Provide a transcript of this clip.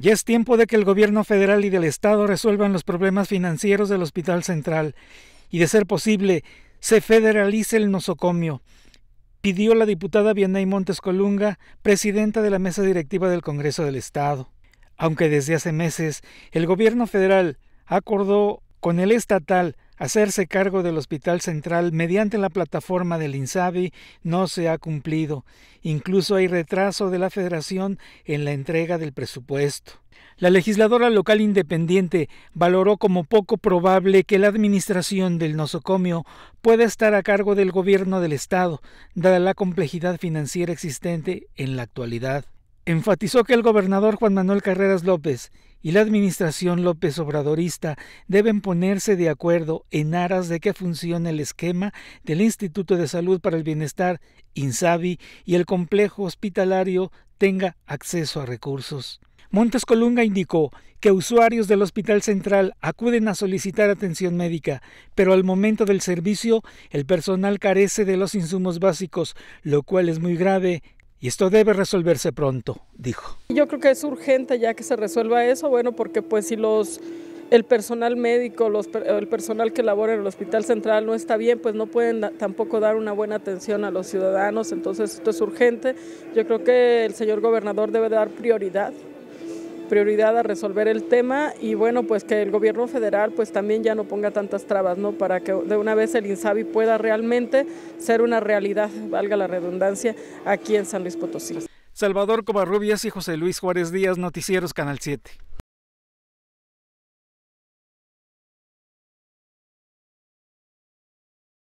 Ya es tiempo de que el gobierno federal y del Estado resuelvan los problemas financieros del Hospital Central y, de ser posible, se federalice el nosocomio, pidió la diputada Vianney Montes Colunga, presidenta de la mesa directiva del Congreso del Estado. Aunque desde hace meses el gobierno federal acordó con el estatal hacerse cargo del Hospital Central mediante la plataforma del INSABI no se ha cumplido. Incluso hay retraso de la Federación en la entrega del presupuesto. La legisladora local independiente valoró como poco probable que la administración del nosocomio pueda estar a cargo del gobierno del Estado, dada la complejidad financiera existente en la actualidad. Enfatizó que el gobernador Juan Manuel Carreras López y la administración López Obradorista deben ponerse de acuerdo en aras de que funcione el esquema del Instituto de Salud para el Bienestar, INSABI, y el complejo hospitalario tenga acceso a recursos. Montes Colunga indicó que usuarios del Hospital Central acuden a solicitar atención médica, pero al momento del servicio el personal carece de los insumos básicos, lo cual es muy grave, y esto debe resolverse pronto, dijo. Yo creo que es urgente ya que se resuelva eso, bueno, porque pues si los el personal médico, los, el personal que labora en el Hospital Central no está bien, pues no pueden tampoco dar una buena atención a los ciudadanos, entonces esto es urgente. Yo creo que el señor gobernador debe dar prioridad prioridad a resolver el tema y bueno, pues que el gobierno federal pues también ya no ponga tantas trabas, ¿no? Para que de una vez el INSABI pueda realmente ser una realidad, valga la redundancia, aquí en San Luis Potosí. Salvador Covarrubias y José Luis Juárez Díaz, Noticieros Canal 7.